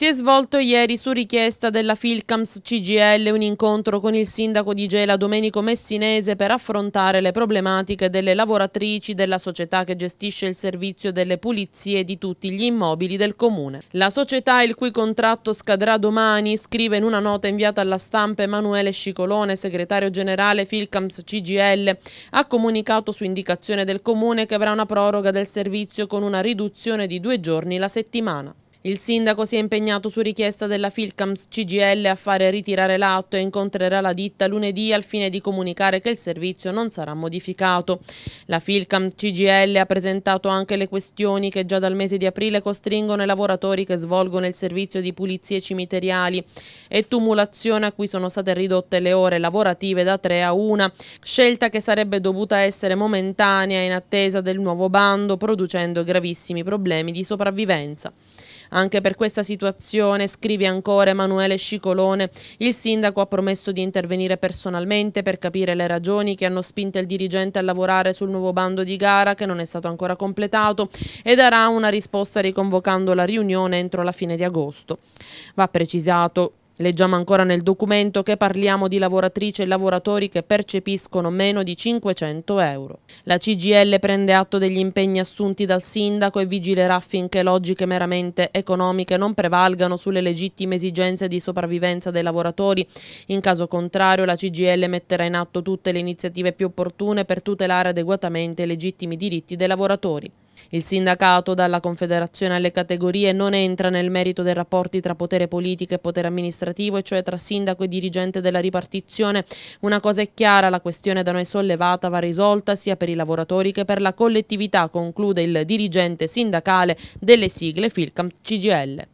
Si è svolto ieri su richiesta della Filcams CGL un incontro con il sindaco di Gela Domenico Messinese per affrontare le problematiche delle lavoratrici della società che gestisce il servizio delle pulizie di tutti gli immobili del comune. La società il cui contratto scadrà domani scrive in una nota inviata alla stampa Emanuele Scicolone, segretario generale Filcams CGL, ha comunicato su indicazione del comune che avrà una proroga del servizio con una riduzione di due giorni la settimana. Il sindaco si è impegnato su richiesta della Filcams CGL a fare ritirare l'atto e incontrerà la ditta lunedì al fine di comunicare che il servizio non sarà modificato. La Filcams CGL ha presentato anche le questioni che già dal mese di aprile costringono i lavoratori che svolgono il servizio di pulizie cimiteriali e tumulazione a cui sono state ridotte le ore lavorative da 3 a 1, scelta che sarebbe dovuta essere momentanea in attesa del nuovo bando producendo gravissimi problemi di sopravvivenza. Anche per questa situazione, scrive ancora Emanuele Scicolone, il sindaco ha promesso di intervenire personalmente per capire le ragioni che hanno spinto il dirigente a lavorare sul nuovo bando di gara che non è stato ancora completato e darà una risposta riconvocando la riunione entro la fine di agosto. Va precisato Leggiamo ancora nel documento che parliamo di lavoratrici e lavoratori che percepiscono meno di 500 euro. La CGL prende atto degli impegni assunti dal sindaco e vigilerà affinché logiche meramente economiche non prevalgano sulle legittime esigenze di sopravvivenza dei lavoratori. In caso contrario la CGL metterà in atto tutte le iniziative più opportune per tutelare adeguatamente i legittimi diritti dei lavoratori. Il sindacato dalla Confederazione alle categorie non entra nel merito dei rapporti tra potere politico e potere amministrativo, e cioè tra sindaco e dirigente della ripartizione. Una cosa è chiara, la questione da noi sollevata va risolta sia per i lavoratori che per la collettività, conclude il dirigente sindacale delle sigle Filcam CGL.